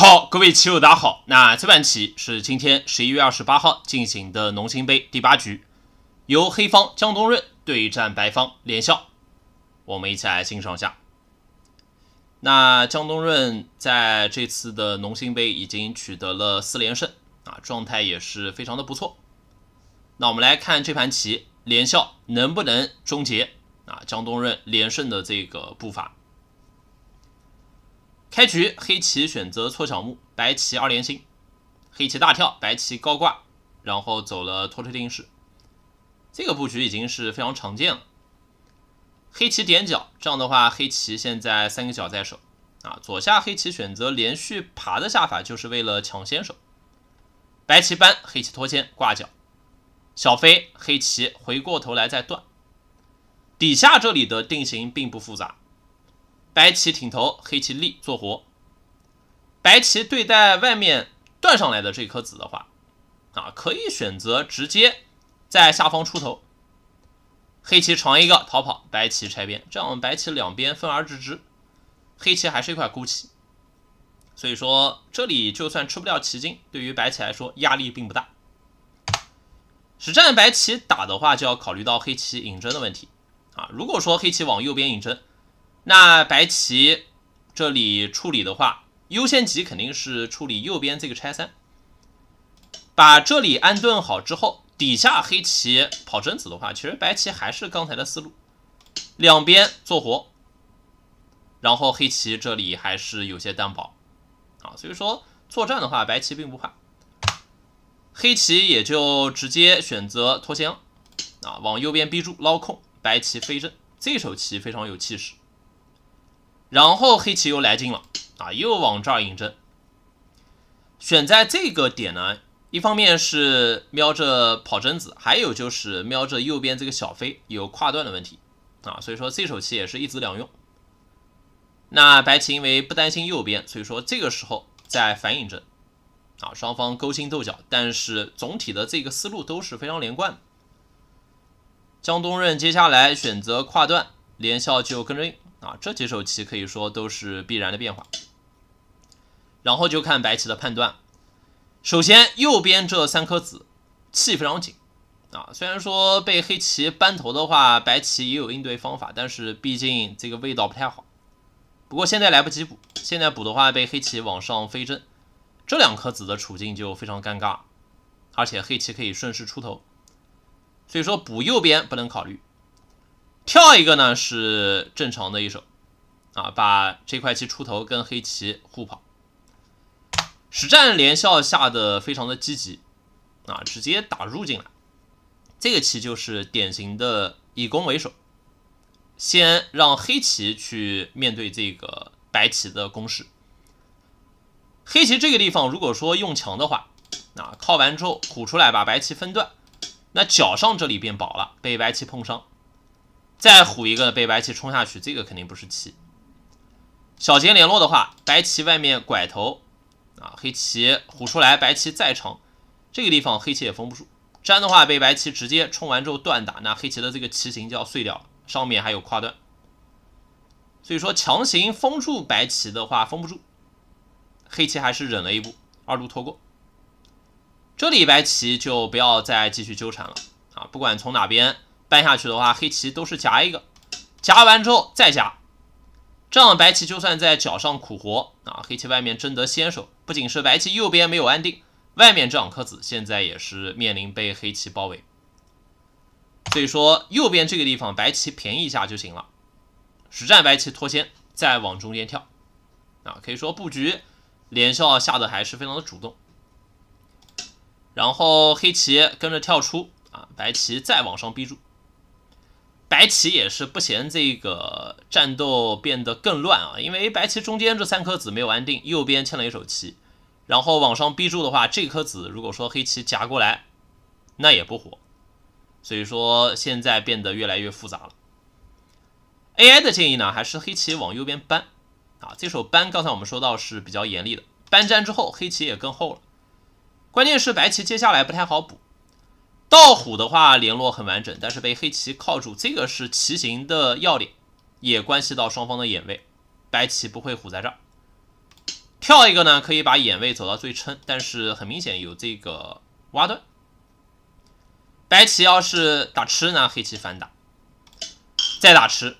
好，各位棋友，大家好。那这盘棋是今天十一月二十八号进行的农心杯第八局，由黑方江东润对战白方连笑。我们一起来欣赏一下。那江东润在这次的农心杯已经取得了四连胜啊，状态也是非常的不错。那我们来看这盘棋，连笑能不能终结啊江东润连胜的这个步伐？开局黑棋选择搓小目，白棋二连星，黑棋大跳，白棋高挂，然后走了拖车定式。这个布局已经是非常常见了。黑棋点角，这样的话黑棋现在三个角在手啊。左下黑棋选择连续爬的下法，就是为了抢先手。白棋扳，黑棋拖先，挂角，小飞，黑棋回过头来再断。底下这里的定型并不复杂。白棋挺头，黑棋立做活。白棋对待外面断上来的这颗子的话，啊，可以选择直接在下方出头。黑棋长一个逃跑，白棋拆边，这样白棋两边分而治之，黑棋还是一块孤棋。所以说，这里就算吃不掉棋筋，对于白棋来说压力并不大。实战白棋打的话，就要考虑到黑棋引针的问题啊。如果说黑棋往右边引针，那白棋这里处理的话，优先级肯定是处理右边这个拆三，把这里安顿好之后，底下黑棋跑真子的话，其实白棋还是刚才的思路，两边做活，然后黑棋这里还是有些单薄啊，所以说作战的话，白棋并不怕，黑棋也就直接选择脱先，啊，往右边逼住捞空，白棋飞正，这手棋非常有气势。然后黑棋又来劲了啊，又往这儿引针。选在这个点呢，一方面是瞄着跑贞子，还有就是瞄着右边这个小飞有跨段的问题啊，所以说这手棋也是一子两用。那白棋因为不担心右边，所以说这个时候在反引针啊，双方勾心斗角，但是总体的这个思路都是非常连贯的。江东任接下来选择跨段，连笑就跟着。啊，这几手棋可以说都是必然的变化。然后就看白棋的判断。首先，右边这三颗子气非常紧啊。虽然说被黑棋扳头的话，白棋也有应对方法，但是毕竟这个味道不太好。不过现在来不及补，现在补的话被黑棋往上飞针，这两颗子的处境就非常尴尬，而且黑棋可以顺势出头，所以说补右边不能考虑。跳一个呢是正常的一手，啊，把这块棋出头跟黑棋互跑，实战连笑下的非常的积极，啊，直接打入进来，这个棋就是典型的以攻为守，先让黑棋去面对这个白棋的攻势，黑棋这个地方如果说用强的话，啊，靠完之后虎出来把白棋分断，那脚上这里变薄了，被白棋碰伤。再虎一个，被白棋冲下去，这个肯定不是棋。小劫联络的话，白棋外面拐头，啊，黑棋虎出来，白棋再长，这个地方黑棋也封不住。粘的话，被白棋直接冲完之后断打，那黑棋的这个棋形就要碎掉上面还有跨断。所以说，强行封住白棋的话，封不住。黑棋还是忍了一步，二路拖过。这里白棋就不要再继续纠缠了，啊，不管从哪边。搬下去的话，黑棋都是夹一个，夹完之后再夹，这样白棋就算在角上苦活啊。黑棋外面争得先手，不仅是白棋右边没有安定，外面这两颗子现在也是面临被黑棋包围。所以说右边这个地方白棋便宜一下就行了，实战白棋脱先再往中间跳啊，可以说布局连笑下的还是非常的主动。然后黑棋跟着跳出啊，白棋再往上逼住。白棋也是不嫌这个战斗变得更乱啊，因为白棋中间这三颗子没有安定，右边欠了一手棋，然后往上逼住的话，这颗子如果说黑棋夹过来，那也不活，所以说现在变得越来越复杂了。AI 的建议呢，还是黑棋往右边搬啊，这手搬刚才我们说到是比较严厉的，搬占之后黑棋也更厚了，关键是白棋接下来不太好补。到虎的话联络很完整，但是被黑棋靠住，这个是棋形的要点，也关系到双方的眼位。白棋不会虎在这儿，跳一个呢，可以把眼位走到最撑，但是很明显有这个挖断。白棋要是打吃呢，黑棋反打，再打吃，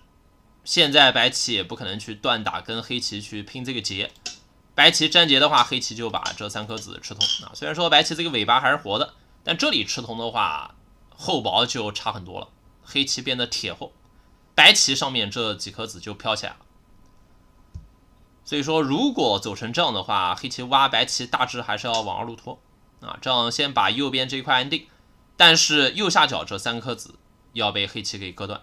现在白棋也不可能去断打跟黑棋去拼这个劫，白棋粘劫的话，黑棋就把这三颗子吃通啊。虽然说白棋这个尾巴还是活的。但这里吃铜的话，厚薄就差很多了。黑棋变得铁厚，白棋上面这几颗子就飘起来。了。所以说，如果走成这样的话，黑棋挖白棋，大致还是要往二路拖啊，这样先把右边这一块安定。但是右下角这三颗子要被黑棋给割断，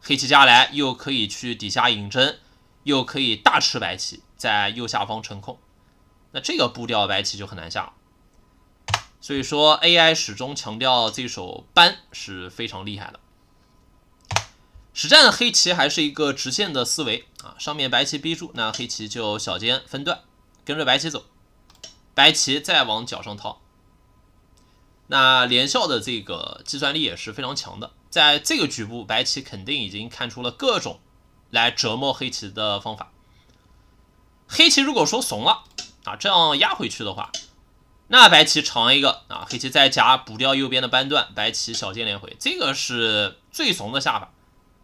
黑棋下来又可以去底下引针，又可以大吃白棋，在右下方成空。那这个步调白棋就很难下。所以说，AI 始终强调这手扳是非常厉害的。实战黑棋还是一个直线的思维啊，上面白棋逼住，那黑棋就小尖分段，跟着白棋走，白棋再往脚上掏。那连笑的这个计算力也是非常强的，在这个局部，白棋肯定已经看出了各种来折磨黑棋的方法。黑棋如果说怂了啊，这样压回去的话。那白棋长一个啊，黑棋再夹补掉右边的扳断，白棋小尖连回，这个是最怂的下法，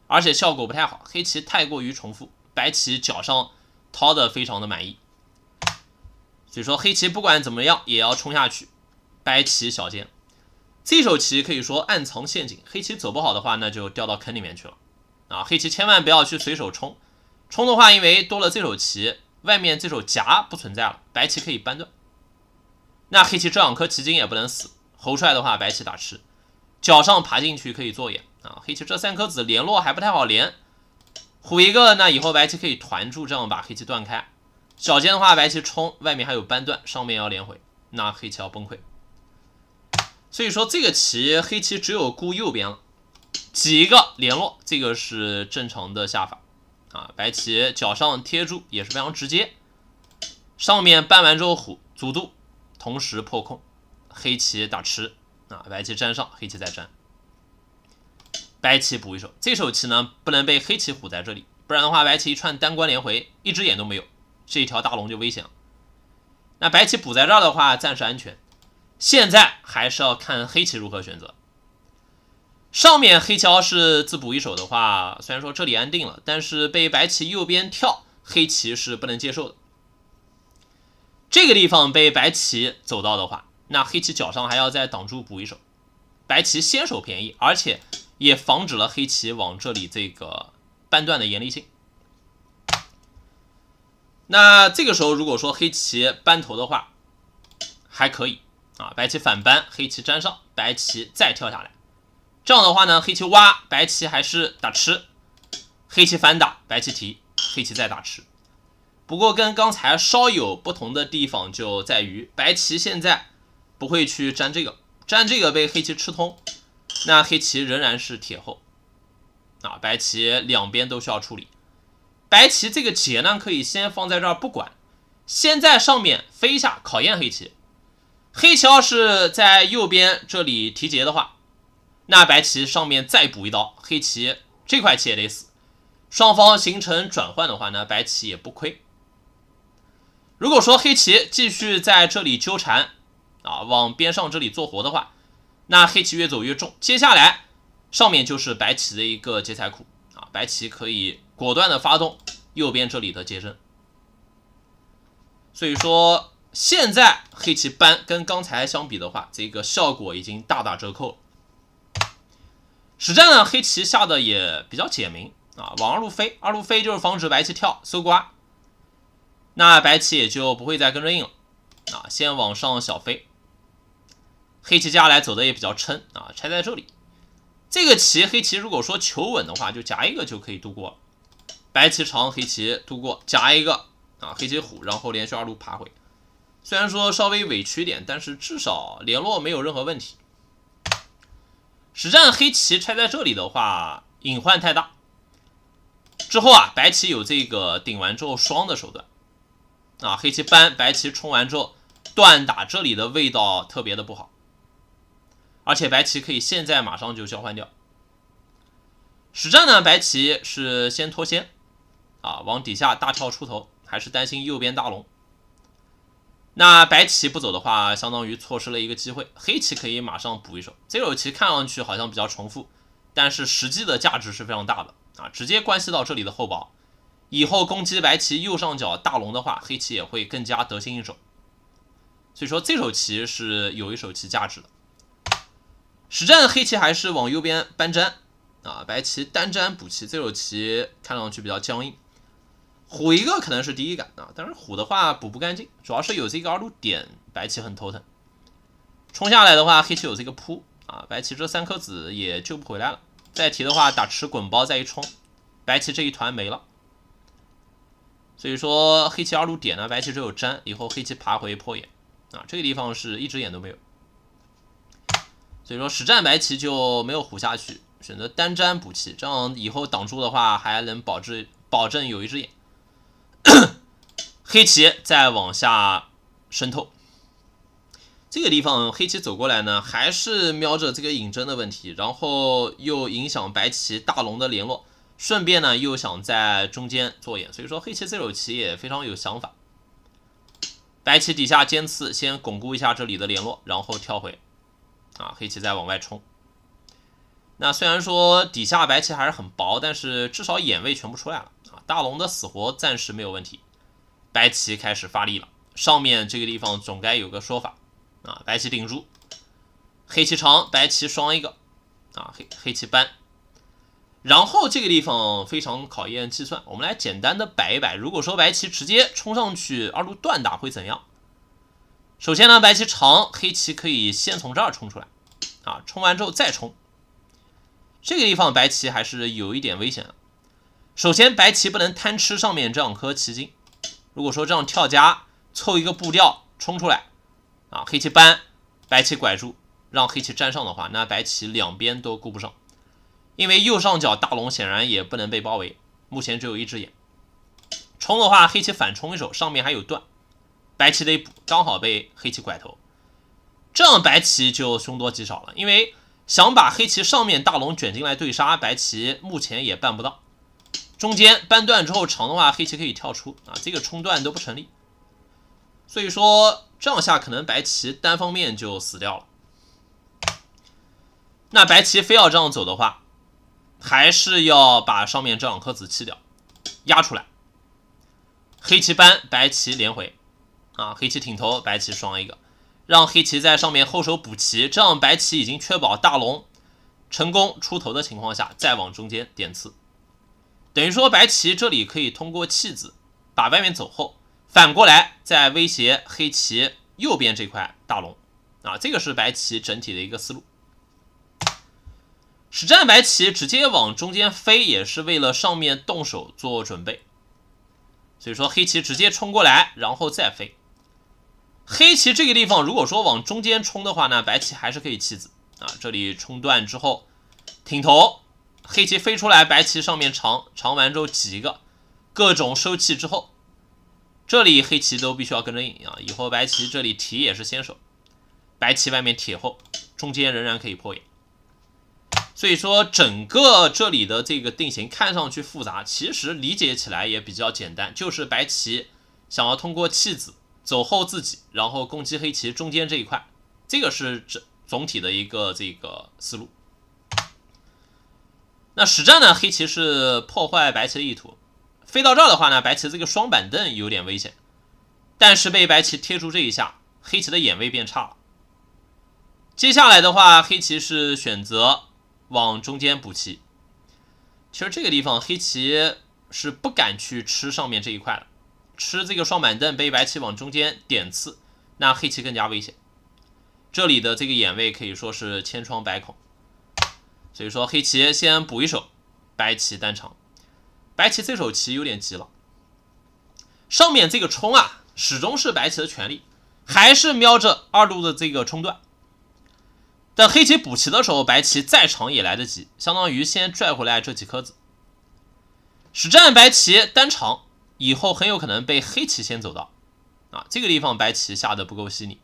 而且效果不太好。黑棋太过于重复，白棋脚上掏的非常的满意，所以说黑棋不管怎么样也要冲下去。白棋小尖，这手棋可以说暗藏陷阱，黑棋走不好的话那就掉到坑里面去了啊！黑棋千万不要去随手冲，冲的话因为多了这手棋，外面这手夹不存在了，白棋可以扳断。那黑棋这两颗棋筋也不能死，侯帅的话白棋打吃，脚上爬进去可以做眼啊。黑棋这三颗子联络还不太好连，虎一个那以后白棋可以团住，这样把黑棋断开。脚尖的话白棋冲，外面还有扳断，上面要连回，那黑棋要崩溃。所以说这个棋黑棋只有顾右边了，挤一个联络，这个是正常的下法啊。白棋脚上贴住也是非常直接，上面扳完之后虎阻渡。同时破空，黑棋打吃啊，白棋粘上，黑棋再粘，白棋补一手。这手棋呢，不能被黑棋虎在这里，不然的话，白棋一串单关连回，一只眼都没有，这一条大龙就危险了。那白棋补在这儿的话，暂时安全。现在还是要看黑棋如何选择。上面黑要是自补一手的话，虽然说这里安定了，但是被白棋右边跳，黑棋是不能接受的。这个地方被白棋走到的话，那黑棋脚上还要再挡住补一手，白棋先手便宜，而且也防止了黑棋往这里这个半段的严厉性。那这个时候如果说黑棋扳头的话，还可以啊，白棋反扳，黑棋粘上，白棋再跳下来，这样的话呢，黑棋挖，白棋还是打吃，黑棋反打，白棋提，黑棋再打吃。不过跟刚才稍有不同的地方就在于，白棋现在不会去粘这个，粘这个被黑棋吃通，那黑棋仍然是铁后啊。白棋两边都需要处理，白棋这个劫呢可以先放在这儿不管，先在上面飞一下考验黑棋。黑棋要是在右边这里提劫的话，那白棋上面再补一刀，黑棋这块棋也得死。双方形成转换的话呢，白棋也不亏。如果说黑棋继续在这里纠缠，啊，往边上这里做活的话，那黑棋越走越重。接下来上面就是白棋的一个劫财库啊，白棋可以果断的发动右边这里的劫争。所以说现在黑棋搬跟刚才相比的话，这个效果已经大打折扣。实战呢，黑棋下的也比较简明啊，往二路飞，二路飞就是防止白棋跳搜刮。那白棋也就不会再跟着应了，啊，先往上小飞，黑棋接下来走的也比较撑，啊，拆在这里，这个棋黑棋如果说求稳的话，就夹一个就可以度过，白棋长黑棋度过，夹一个，啊，黑棋虎，然后连续二路爬回，虽然说稍微委屈点，但是至少联络没有任何问题。实战黑棋拆在这里的话，隐患太大，之后啊，白棋有这个顶完之后双的手段。啊，黑棋搬白棋冲完之后断打这里的味道特别的不好，而且白棋可以现在马上就交换掉。实战呢，白棋是先脱先啊，往底下大跳出头，还是担心右边大龙。那白棋不走的话，相当于错失了一个机会。黑棋可以马上补一手，这手棋看上去好像比较重复，但是实际的价值是非常大的啊，直接关系到这里的厚薄。以后攻击白棋右上角大龙的话，黑棋也会更加得心应手，所以说这手棋是有一手棋价值的。实战黑棋还是往右边搬粘啊，白棋单粘补棋，这手棋看上去比较僵硬，虎一个可能是第一感啊，但是虎的话补不干净，主要是有这个二路点，白棋很头疼。冲下来的话，黑棋有这个扑啊，白棋这三颗子也救不回来了。再提的话，打吃滚包再一冲，白棋这一团没了。所以说黑棋二路点呢，白棋只有粘，以后黑棋爬回破眼啊，这个地方是一只眼都没有。所以说实战白棋就没有虎下去，选择单粘补气，这样以后挡住的话还能保质保证有一只眼。黑棋再往下渗透，这个地方黑棋走过来呢，还是瞄着这个引针的问题，然后又影响白棋大龙的联络。顺便呢，又想在中间做眼，所以说黑棋这手棋也非常有想法。白棋底下尖刺先巩固一下这里的联络，然后跳回，啊，黑棋再往外冲。那虽然说底下白棋还是很薄，但是至少眼位全部出来了啊，大龙的死活暂时没有问题。白棋开始发力了，上面这个地方总该有个说法啊。白棋顶住，黑棋长，白棋双一个，啊，黑黑棋扳。然后这个地方非常考验计算，我们来简单的摆一摆。如果说白棋直接冲上去二路断打会怎样？首先呢，白棋长，黑棋可以先从这儿冲出来，啊，冲完之后再冲。这个地方白棋还是有一点危险。的。首先，白棋不能贪吃上面这两颗棋筋。如果说这样跳夹凑一个步调冲出来，啊，黑棋搬，白棋拐住，让黑棋粘上的话，那白棋两边都顾不上。因为右上角大龙显然也不能被包围，目前只有一只眼。冲的话，黑棋反冲一手，上面还有断，白棋得补，刚好被黑棋拐头，这样白棋就凶多吉少了。因为想把黑棋上面大龙卷进来对杀，白棋目前也办不到。中间扳断之后长的话，黑棋可以跳出啊，这个冲断都不成立。所以说这样下可能白棋单方面就死掉了。那白棋非要这样走的话。还是要把上面这两颗子弃掉，压出来。黑棋搬，白棋连回，啊，黑棋挺头，白棋双一个，让黑棋在上面后手补棋，这样白棋已经确保大龙成功出头的情况下，再往中间点刺，等于说白棋这里可以通过弃子把外面走后，反过来再威胁黑棋右边这块大龙，啊，这个是白棋整体的一个思路。实战白棋直接往中间飞，也是为了上面动手做准备。所以说黑棋直接冲过来，然后再飞。黑棋这个地方如果说往中间冲的话呢，白棋还是可以弃子啊。这里冲断之后，挺头，黑棋飞出来，白棋上面长长完之后挤一个各种收气之后，这里黑棋都必须要跟着应啊。以后白棋这里提也是先手，白棋外面铁厚，中间仍然可以破眼。所以说，整个这里的这个定型看上去复杂，其实理解起来也比较简单。就是白棋想要通过弃子走后自己，然后攻击黑棋中间这一块，这个是整总体的一个这个思路。那实战呢，黑棋是破坏白棋的意图。飞到这的话呢，白棋这个双板凳有点危险，但是被白棋贴住这一下，黑棋的眼位变差了。接下来的话，黑棋是选择。往中间补齐，其实这个地方黑棋是不敢去吃上面这一块的，吃这个双板凳被白棋往中间点刺，那黑棋更加危险。这里的这个眼位可以说是千疮百孔，所以说黑棋先补一手，白棋单长。白棋这手棋有点急了，上面这个冲啊，始终是白棋的权利，还是瞄着二路的这个冲段。但黑棋补棋的时候，白棋再长也来得及，相当于先拽回来这几颗子。实战白棋单长以后，很有可能被黑棋先走到。啊，这个地方白棋下的不够细腻。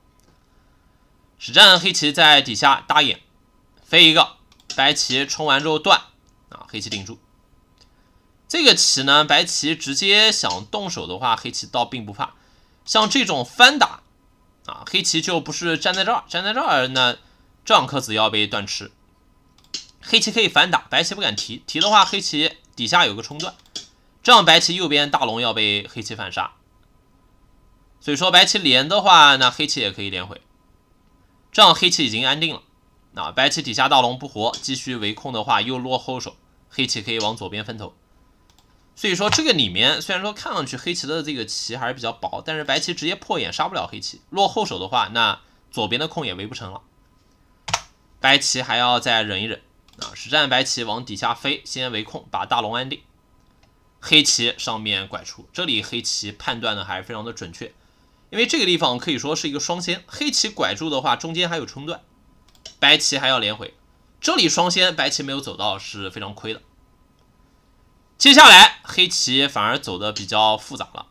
实战黑棋在底下搭眼飞一个，白棋冲完之后断，啊，黑棋顶住。这个棋呢，白棋直接想动手的话，黑棋倒并不怕。像这种翻打，啊，黑棋就不是站在这儿，站在这儿呢。这样颗子要被断吃，黑棋可以反打，白棋不敢提，提的话黑棋底下有个冲断，这样白棋右边大龙要被黑棋反杀，所以说白棋连的话，那黑棋也可以连回，这样黑棋已经安定了，啊，白棋底下大龙不活，继续围控的话又落后手，黑棋可以往左边分头，所以说这个里面虽然说看上去黑棋的这个棋还是比较薄，但是白棋直接破眼杀不了黑棋，落后手的话，那左边的空也围不成了。白棋还要再忍一忍啊！实战白棋往底下飞，先围控，把大龙安定。黑棋上面拐出，这里黑棋判断的还是非常的准确，因为这个地方可以说是一个双仙。黑棋拐住的话，中间还有冲段。白棋还要连回，这里双仙，白棋没有走到是非常亏的。接下来黑棋反而走的比较复杂了。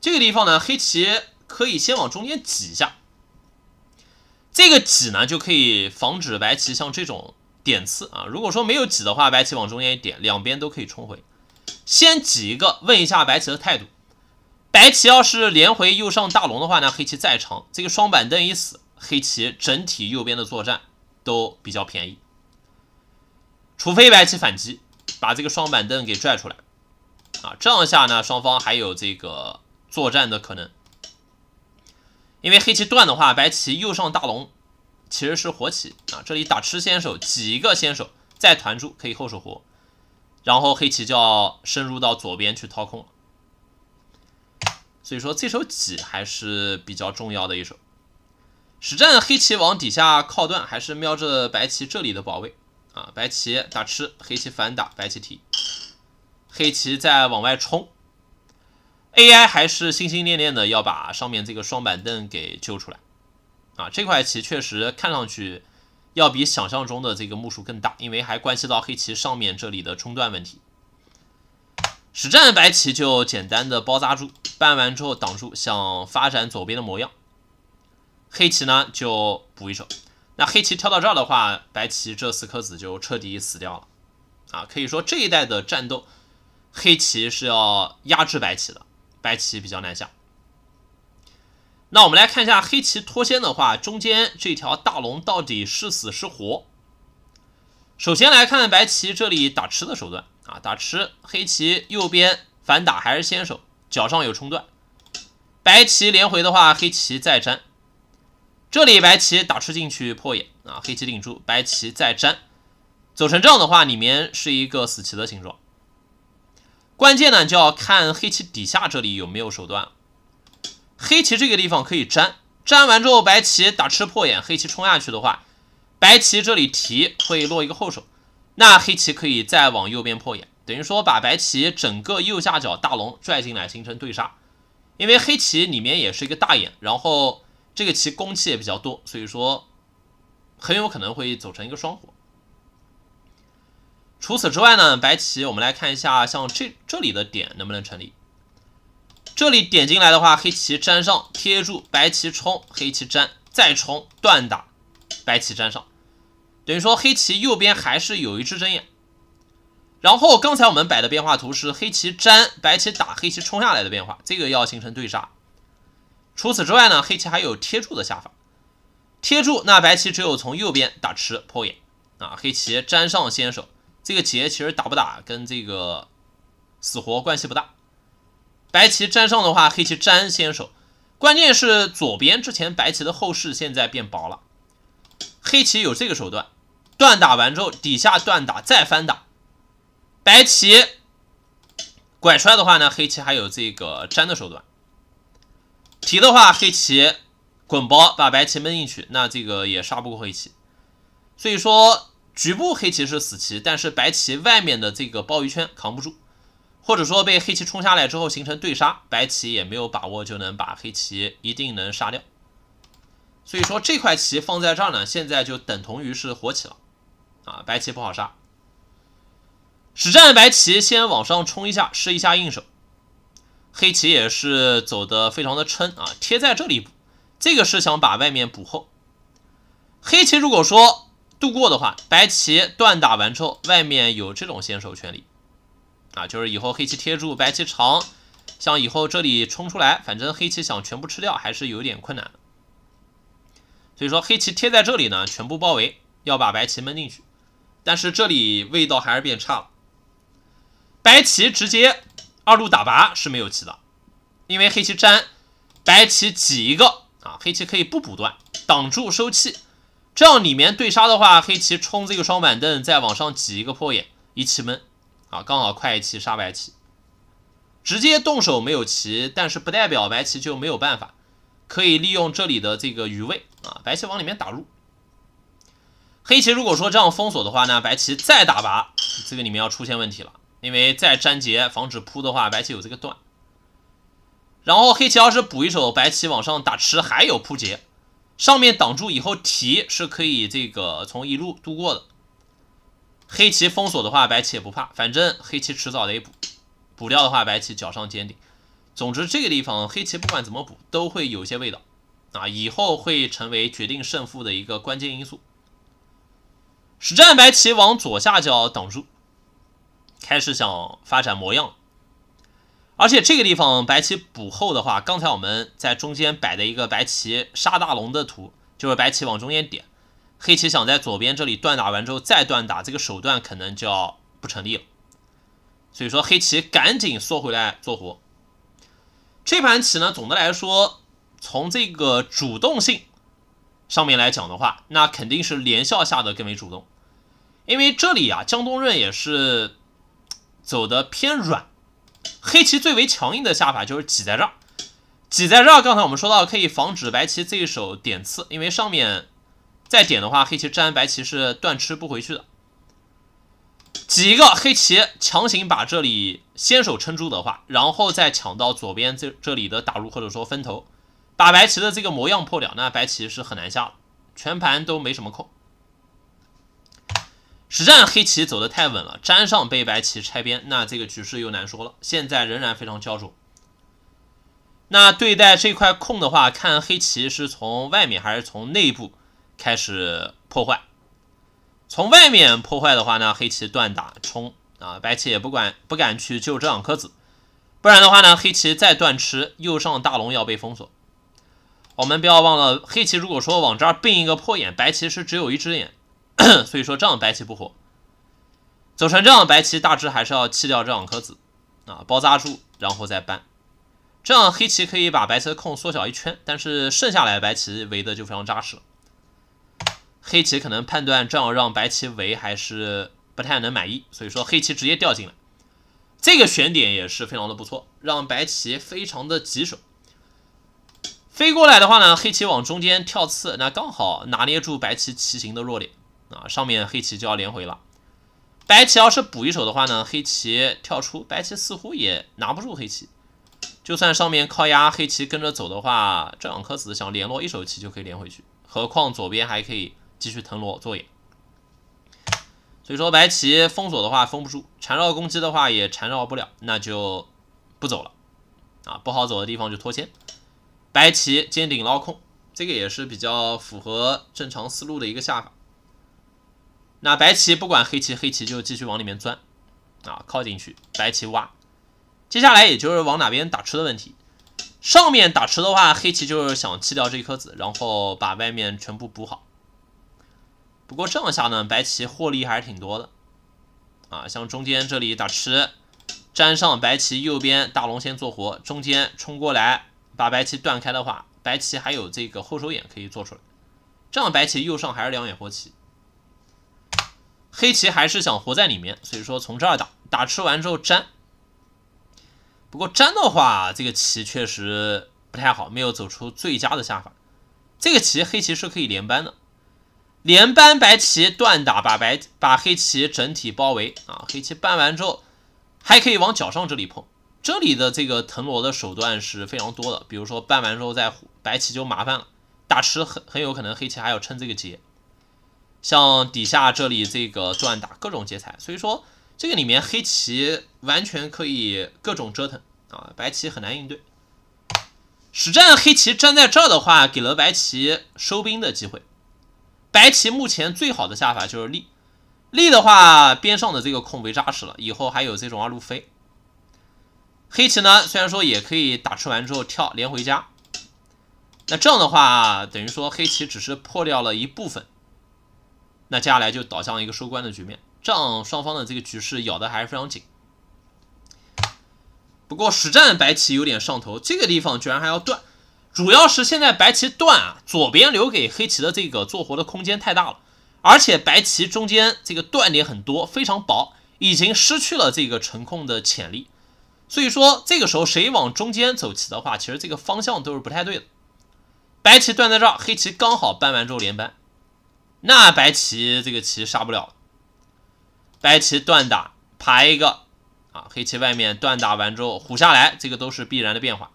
这个地方呢，黑棋可以先往中间挤一下。这个挤呢，就可以防止白棋像这种点刺啊。如果说没有挤的话，白棋往中间一点，两边都可以冲回。先挤一个，问一下白棋的态度。白棋要是连回右上大龙的话呢，黑棋再长这个双板凳一死，黑棋整体右边的作战都比较便宜。除非白棋反击，把这个双板凳给拽出来啊，这样下呢，双方还有这个作战的可能。因为黑棋断的话，白棋右上大龙其实是活棋啊。这里打吃先手，几个先手再团住可以后手活，然后黑棋就要深入到左边去掏空。所以说这手挤还是比较重要的一手。实战黑棋往底下靠断，还是瞄着白棋这里的保卫啊。白棋打吃，黑棋反打，白棋提，黑棋再往外冲。AI 还是心心念念的要把上面这个双板凳给救出来啊！这块棋确实看上去要比想象中的这个目数更大，因为还关系到黑棋上面这里的冲断问题。实战白棋就简单的包扎住，搬完之后挡住，想发展左边的模样。黑棋呢就补一手，那黑棋跳到这儿的话，白棋这四颗子就彻底死掉了啊！可以说这一代的战斗，黑棋是要压制白棋的。白棋比较难下，那我们来看一下黑棋脱先的话，中间这条大龙到底是死是活？首先来看白棋这里打吃的手段啊，打吃黑棋右边反打还是先手，脚上有冲断，白棋连回的话，黑棋再粘，这里白棋打吃进去破眼啊，黑棋顶住，白棋再粘，走成这样的话，里面是一个死棋的形状。关键呢，就要看黑棋底下这里有没有手段。黑棋这个地方可以粘，粘完之后白棋打吃破眼，黑棋冲下去的话，白棋这里提会落一个后手。那黑棋可以再往右边破眼，等于说把白棋整个右下角大龙拽进来，形成对杀。因为黑棋里面也是一个大眼，然后这个棋攻气也比较多，所以说很有可能会走成一个双活。除此之外呢，白棋我们来看一下，像这这里的点能不能成立？这里点进来的话，黑棋粘上贴住，白棋冲，黑棋粘再冲断打，白棋粘上，等于说黑棋右边还是有一只针眼。然后刚才我们摆的变化图是黑棋粘，白棋打，黑棋冲下来的变化，这个要形成对杀。除此之外呢，黑棋还有贴住的下法，贴住那白棋只有从右边打吃破眼啊，黑棋粘上先手。这个劫其实打不打跟这个死活关系不大，白棋粘上的话，黑棋粘先手，关键是左边之前白棋的后势现在变薄了，黑棋有这个手段，断打完之后底下断打再翻打，白棋拐出来的话呢，黑棋还有这个粘的手段，提的话黑棋滚包把白棋闷进去，那这个也杀不过黑棋，所以说。局部黑棋是死棋，但是白棋外面的这个包围圈扛不住，或者说被黑棋冲下来之后形成对杀，白棋也没有把握就能把黑棋一定能杀掉。所以说这块棋放在这儿呢，现在就等同于是活棋了，啊，白棋不好杀。实战白棋先往上冲一下，试一下应手。黑棋也是走的非常的撑啊，贴在这里，这个是想把外面补厚。黑棋如果说。度过的话，白棋断打完之后，外面有这种先手权利啊，就是以后黑棋贴住，白棋长，像以后这里冲出来，反正黑棋想全部吃掉还是有点困难。所以说黑棋贴在这里呢，全部包围，要把白棋闷进去。但是这里味道还是变差了，白棋直接二路打拔是没有棋的，因为黑棋粘，白棋挤一个啊，黑棋可以不补断，挡住收气。这样里面对杀的话，黑棋冲这个双板凳，再往上挤一个破眼，一气闷，啊，刚好快一气杀白棋，直接动手没有棋，但是不代表白棋就没有办法，可以利用这里的这个余位啊，白棋往里面打入。黑棋如果说这样封锁的话呢，白棋再打拔，这个里面要出现问题了，因为再粘结防止扑的话，白棋有这个断，然后黑棋要是补一手，白棋往上打吃还有扑劫。上面挡住以后，提是可以这个从一路度过的。黑棋封锁的话，白棋也不怕，反正黑棋迟早得补。补掉的话，白棋脚上尖顶。总之，这个地方黑棋不管怎么补，都会有些味道啊，以后会成为决定胜负的一个关键因素。实战白棋往左下角挡住，开始想发展模样。而且这个地方白棋补后的话，刚才我们在中间摆的一个白棋杀大龙的图，就是白棋往中间点，黑棋想在左边这里断打完之后再断打，这个手段可能就要不成立了。所以说黑棋赶紧缩回来做活。这盘棋呢，总的来说从这个主动性上面来讲的话，那肯定是连笑下的更为主动，因为这里啊江东润也是走的偏软。黑棋最为强硬的下法就是挤在这，挤在这。刚才我们说到可以防止白棋这一手点刺，因为上面再点的话，黑棋粘白棋是断吃不回去的。挤一个黑棋强行把这里先手撑住的话，然后再抢到左边这这里的打入或者说分头，把白棋的这个模样破了，那白棋是很难下了，全盘都没什么空。实战黑棋走得太稳了，粘上被白棋拆边，那这个局势又难说了。现在仍然非常焦灼。那对待这块空的话，看黑棋是从外面还是从内部开始破坏。从外面破坏的话呢，黑棋断打冲啊，白棋也不管不敢去救这两颗子，不然的话呢，黑棋再断吃右上大龙要被封锁。我们不要忘了，黑棋如果说往这儿并一个破眼，白棋是只有一只眼。所以说这样白棋不活，走成这样白棋大致还是要弃掉这两颗子啊，包扎住然后再搬，这样黑棋可以把白棋的空缩小一圈，但是剩下来白棋围的就非常扎实了。黑棋可能判断这样让白棋围还是不太能满意，所以说黑棋直接掉进来，这个选点也是非常的不错，让白棋非常的棘手。飞过来的话呢，黑棋往中间跳刺，那刚好拿捏住白棋棋形的弱点。啊，上面黑棋就要连回了。白棋要是补一手的话呢，黑棋跳出，白棋似乎也拿不住黑棋。就算上面靠压，黑棋跟着走的话，这两颗子想联络一手棋就可以连回去，何况左边还可以继续腾挪做眼。所以说，白棋封锁的话封不住，缠绕攻击的话也缠绕不了，那就不走了。啊，不好走的地方就脱先。白棋尖顶捞空，这个也是比较符合正常思路的一个下法。那白棋不管黑棋，黑棋就继续往里面钻，啊，靠进去，白棋挖，接下来也就是往哪边打吃的问题。上面打吃的话，黑棋就是想弃掉这一颗子，然后把外面全部补好。不过这样下呢，白棋获利还是挺多的，啊，像中间这里打吃，粘上白棋右边大龙先做活，中间冲过来把白棋断开的话，白棋还有这个后手眼可以做出来，这样白棋右上还是两眼活棋。黑棋还是想活在里面，所以说从这儿打打吃完之后粘。不过粘的话，这个棋确实不太好，没有走出最佳的下法。这个棋黑棋是可以连扳的，连扳白棋断打，把白把黑棋整体包围啊。黑棋扳完之后，还可以往角上这里碰。这里的这个腾挪的手段是非常多的，比如说扳完之后再白棋就麻烦了，打吃很很有可能黑棋还要撑这个劫。像底下这里这个断打各种劫财，所以说这个里面黑棋完全可以各种折腾啊，白棋很难应对。实战黑棋站在这儿的话，给了白棋收兵的机会。白棋目前最好的下法就是立，立的话边上的这个空被扎实了，以后还有这种二路飞。黑棋呢，虽然说也可以打吃完之后跳连回家，那这样的话等于说黑棋只是破掉了一部分。那接下来就导向一个收官的局面，这样双方的这个局势咬得还是非常紧。不过实战白棋有点上头，这个地方居然还要断，主要是现在白棋断啊，左边留给黑棋的这个做活的空间太大了，而且白棋中间这个断点很多，非常薄，已经失去了这个成控的潜力。所以说这个时候谁往中间走棋的话，其实这个方向都是不太对的。白棋断在这儿，黑棋刚好搬完之后连扳，那白棋这个棋杀不了，白棋断打爬一个啊，黑棋外面断打完之后虎下来，这个都是必然的变化。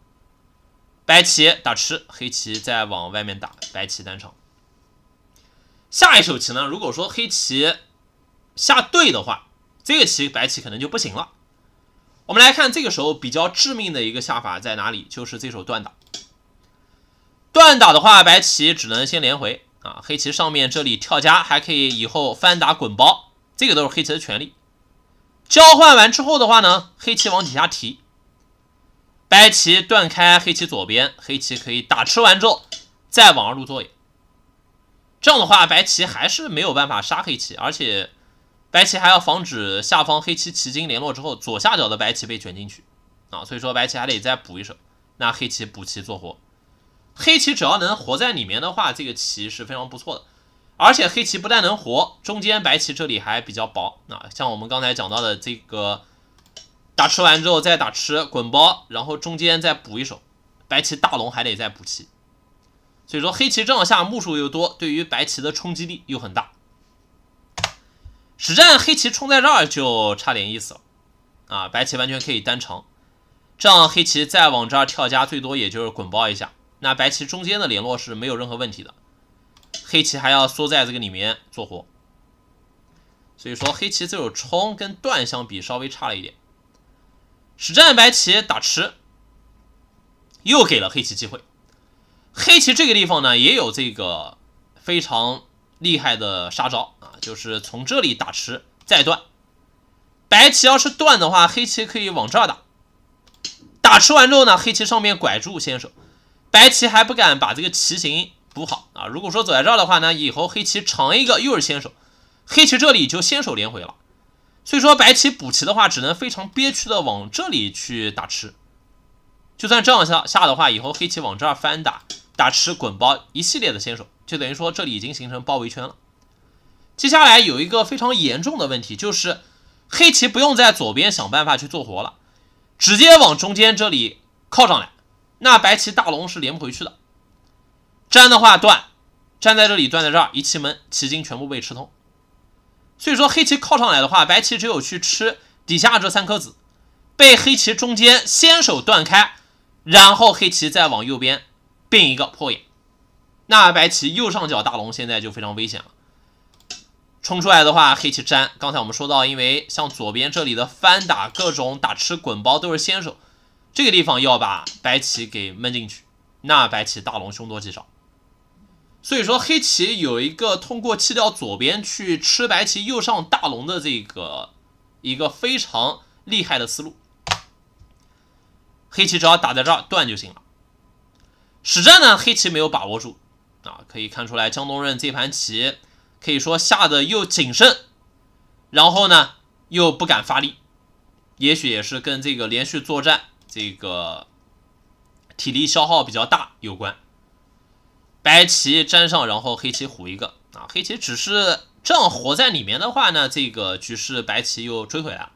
白棋打吃，黑棋再往外面打，白棋单场。下一手棋呢，如果说黑棋下对的话，这个棋白棋可能就不行了。我们来看这个时候比较致命的一个下法在哪里，就是这手断打。断打的话，白棋只能先连回。啊，黑棋上面这里跳夹还可以，以后翻打滚包，这个都是黑棋的权利。交换完之后的话呢，黑棋往底下提，白棋断开黑棋左边，黑棋可以打吃完之后再往上入做。也。这样的话，白棋还是没有办法杀黑棋，而且白棋还要防止下方黑棋棋筋联络之后，左下角的白棋被卷进去啊，所以说白棋还得再补一手，那黑棋补棋做活。黑棋只要能活在里面的话，这个棋是非常不错的。而且黑棋不但能活，中间白棋这里还比较薄。那像我们刚才讲到的这个打吃完之后再打吃滚包，然后中间再补一手，白棋大龙还得再补棋。所以说黑棋这样下目数又多，对于白棋的冲击力又很大。实战黑棋冲在这儿就差点意思了啊！白棋完全可以单长，这样黑棋再往这儿跳加，最多也就是滚包一下。那白棋中间的联络是没有任何问题的，黑棋还要缩在这个里面做活，所以说黑棋这种冲跟断相比稍微差了一点。实战白棋打吃，又给了黑棋机会。黑棋这个地方呢也有这个非常厉害的杀招啊，就是从这里打吃再断。白棋要是断的话，黑棋可以往这儿打，打吃完之后呢，黑棋上面拐住先手。白棋还不敢把这个棋形补好啊！如果说走在这儿的话呢，以后黑棋长一个又是先手，黑棋这里就先手连回了。所以说白棋补棋的话，只能非常憋屈的往这里去打吃。就算这样下下的话，以后黑棋往这儿翻打打吃滚包一系列的先手，就等于说这里已经形成包围圈了。接下来有一个非常严重的问题，就是黑棋不用在左边想办法去做活了，直接往中间这里靠上来。那白棋大龙是连不回去的，粘的话断，粘在这里断在这儿，一气闷，棋筋全部被吃通。所以说黑棋靠上来的话，白棋只有去吃底下这三颗子，被黑棋中间先手断开，然后黑棋再往右边并一个破眼。那白棋右上角大龙现在就非常危险了，冲出来的话黑棋粘。刚才我们说到，因为像左边这里的翻打各种打吃滚包都是先手。这个地方要把白棋给闷进去，那白棋大龙凶多吉少。所以说黑棋有一个通过弃掉左边去吃白棋右上大龙的这个一个非常厉害的思路。黑棋只要打在这儿断就行了。实战呢，黑棋没有把握住啊，可以看出来江东润这盘棋可以说下的又谨慎，然后呢又不敢发力，也许也是跟这个连续作战。这个体力消耗比较大，有关。白棋粘上，然后黑棋虎一个啊，黑棋只是这样活在里面的话呢，这个局势白棋又追回来了，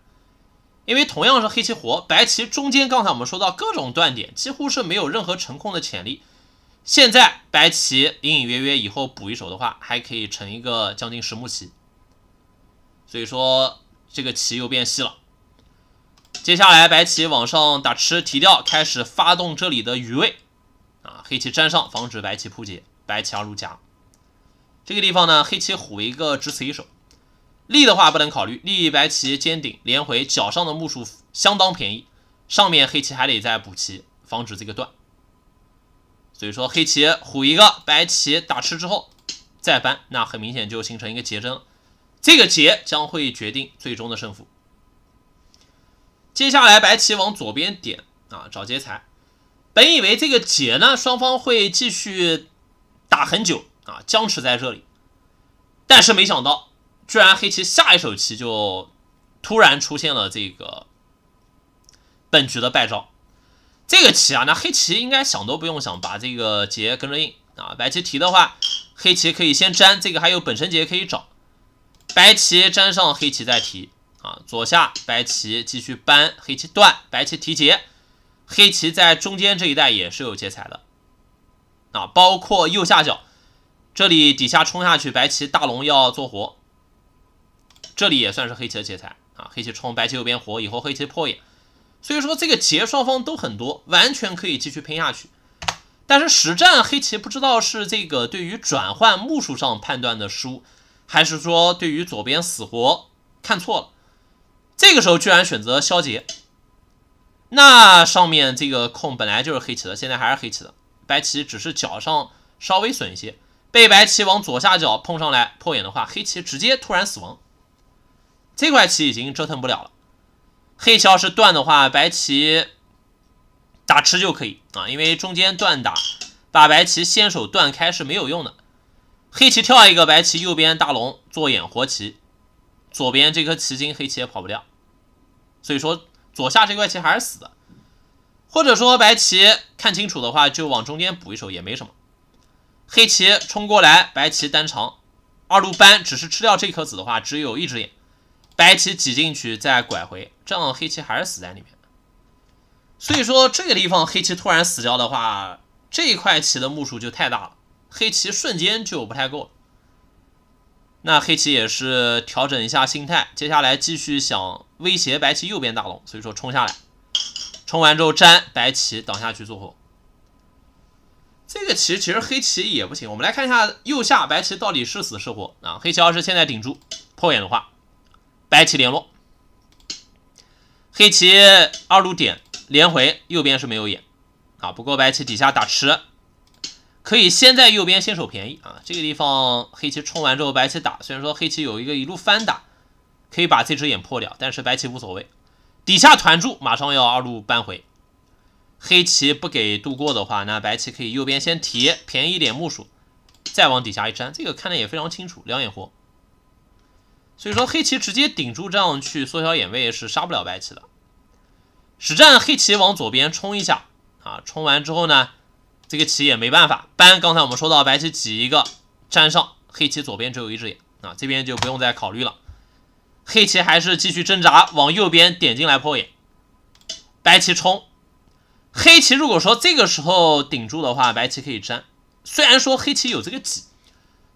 因为同样是黑棋活，白棋中间刚才我们说到各种断点，几乎是没有任何成空的潜力。现在白棋隐隐约约以后补一手的话，还可以成一个将近十目棋，所以说这个棋又变细了。接下来，白棋往上打吃提掉，开始发动这里的余威啊！黑棋粘上，防止白棋扑劫，白棋二入夹，这个地方呢，黑棋虎一个只此一手，立的话不能考虑。立白棋尖顶连回脚上的目数相当便宜，上面黑棋还得再补棋，防止这个断。所以说，黑棋虎一个，白棋打吃之后再扳，那很明显就形成一个劫针，这个劫将会决定最终的胜负。接下来白棋往左边点啊，找劫材。本以为这个劫呢，双方会继续打很久啊，僵持在这里。但是没想到，居然黑棋下一手棋就突然出现了这个本局的败招。这个棋啊，那黑棋应该想都不用想，把这个劫跟着应啊。白棋提的话，黑棋可以先粘这个，还有本身劫可以找。白棋粘上黑棋再提。啊，左下白棋继续扳，黑棋断，白棋提劫，黑棋在中间这一带也是有劫材的，啊，包括右下角这里底下冲下去，白棋大龙要做活，这里也算是黑棋的劫材啊，黑棋冲白棋右边活以后，黑棋破眼，所以说这个劫双方都很多，完全可以继续拼下去，但是实战黑棋不知道是这个对于转换目数上判断的输，还是说对于左边死活看错了。这个时候居然选择消劫，那上面这个空本来就是黑棋的，现在还是黑棋的，白棋只是角上稍微损一些。被白棋往左下角碰上来破眼的话，黑棋直接突然死亡，这块棋已经折腾不了了。黑棋要是断的话，白棋打吃就可以啊，因为中间断打，把白棋先手断开是没有用的。黑棋跳一个白棋，右边大龙做眼活棋。左边这颗棋筋，黑棋也跑不掉，所以说左下这块棋还是死的，或者说白棋看清楚的话，就往中间补一手也没什么。黑棋冲过来，白棋单长二路扳，只是吃掉这颗子的话，只有一只眼。白棋挤进去再拐回，这样黑棋还是死在里面。所以说这个地方黑棋突然死掉的话，这一块棋的目数就太大了，黑棋瞬间就不太够了。那黑棋也是调整一下心态，接下来继续想威胁白棋右边大龙，所以说冲下来，冲完之后粘白棋挡下去做活。这个棋其实黑棋也不行，我们来看一下右下白棋到底是死是活啊？黑棋要是现在顶住破眼的话，白棋联络，黑棋二路点连回右边是没有眼啊，不过白棋底下打吃。可以先在右边先手便宜啊！这个地方黑棋冲完之后，白棋打，虽然说黑棋有一个一路翻打，可以把这只眼破掉，但是白棋无所谓。底下团住马上要二路扳回，黑棋不给渡过的话，那白棋可以右边先提便宜一点目数，再往底下一粘，这个看得也非常清楚，两眼活。所以说黑棋直接顶住这样去缩小眼位是杀不了白棋的。实战黑棋往左边冲一下啊，冲完之后呢？这个棋也没办法搬。刚才我们说到白棋挤一个粘上，黑棋左边只有一只眼啊，这边就不用再考虑了。黑棋还是继续挣扎往右边点进来破眼。白棋冲，黑棋如果说这个时候顶住的话，白棋可以粘。虽然说黑棋有这个挤，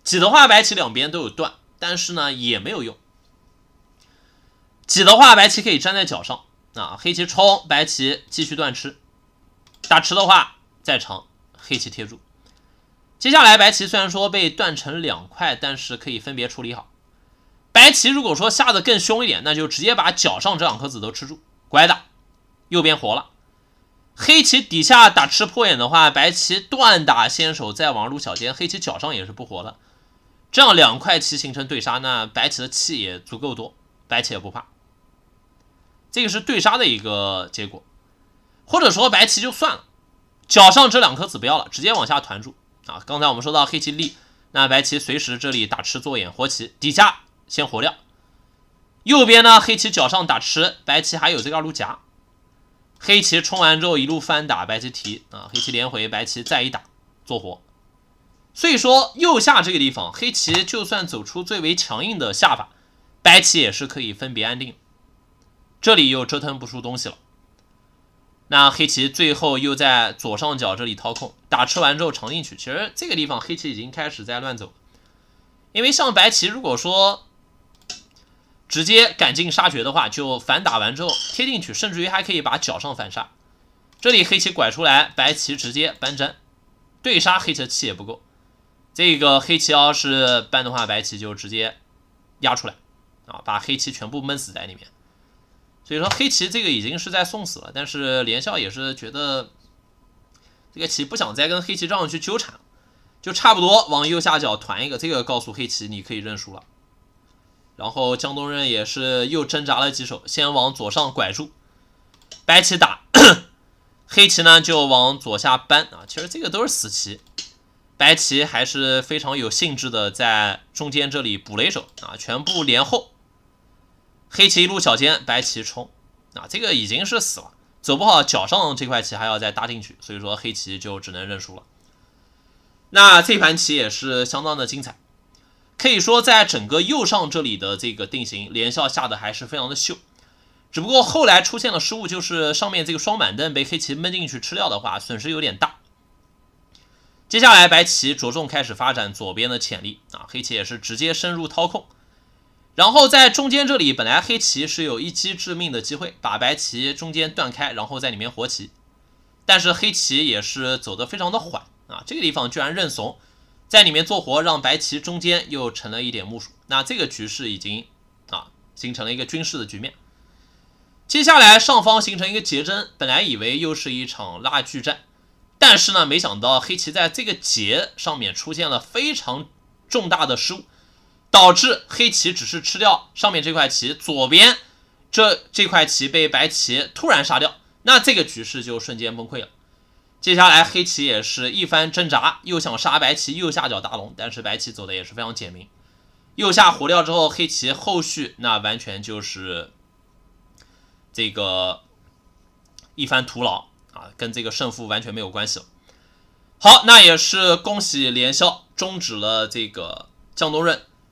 挤的话白棋两边都有断，但是呢也没有用。挤的话白棋可以粘在脚上啊。黑棋冲，白棋继续断吃，打吃的话再长。黑棋贴住，接下来白棋虽然说被断成两块，但是可以分别处理好。白棋如果说下的更凶一点，那就直接把脚上这两颗子都吃住，拐打，右边活了。黑棋底下打吃破眼的话，白棋断打先手，再往路小尖，黑棋脚上也是不活的。这样两块棋形成对杀，那白棋的气也足够多，白棋也不怕。这个是对杀的一个结果，或者说白棋就算了。脚上这两颗子不要了，直接往下团住啊！刚才我们说到黑棋立，那白棋随时这里打吃做眼活棋，底下先活掉。右边呢，黑棋脚上打吃，白棋还有这个二路夹，黑棋冲完之后一路翻打，白棋提啊，黑棋连回，白棋再一打做活。所以说右下这个地方，黑棋就算走出最为强硬的下法，白棋也是可以分别安定，这里又折腾不出东西了。那黑棋最后又在左上角这里掏空，打吃完之后藏进去。其实这个地方黑棋已经开始在乱走，因为像白棋如果说直接赶尽杀绝的话，就反打完之后贴进去，甚至于还可以把角上反杀。这里黑棋拐出来，白棋直接搬粘，对杀黑棋的气也不够。这个黑棋要是搬的话，白棋就直接压出来啊，把黑棋全部闷死在里面。所以说黑棋这个已经是在送死了，但是连笑也是觉得这个棋不想再跟黑棋这样去纠缠，就差不多往右下角团一个，这个告诉黑棋你可以认输了。然后江东刃也是又挣扎了几手，先往左上拐住，白棋打，黑棋呢就往左下扳啊。其实这个都是死棋，白棋还是非常有兴致的在中间这里补了一手啊，全部连后。黑棋一路小尖，白棋冲，啊，这个已经是死了，走不好脚上这块棋还要再搭进去，所以说黑棋就只能认输了。那这盘棋也是相当的精彩，可以说在整个右上这里的这个定型连笑下的还是非常的秀，只不过后来出现了失误，就是上面这个双板凳被黑棋闷进去吃掉的话，损失有点大。接下来白棋着重开始发展左边的潜力啊，黑棋也是直接深入掏空。然后在中间这里，本来黑棋是有一击致命的机会，把白棋中间断开，然后在里面活棋。但是黑棋也是走的非常的缓啊，这个地方居然认怂，在里面做活，让白棋中间又成了一点木数。那这个局势已经啊，形成了一个军事的局面。接下来上方形成一个结针，本来以为又是一场拉锯战，但是呢，没想到黑棋在这个结上面出现了非常重大的失误。导致黑棋只是吃掉上面这块棋，左边这这块棋被白棋突然杀掉，那这个局势就瞬间崩溃了。接下来黑棋也是一番挣扎，又想杀白棋右下角大龙，但是白棋走的也是非常简明，右下活掉之后，黑棋后续那完全就是这个一番徒劳啊，跟这个胜负完全没有关系。了。好，那也是恭喜连霄终止了这个江东润。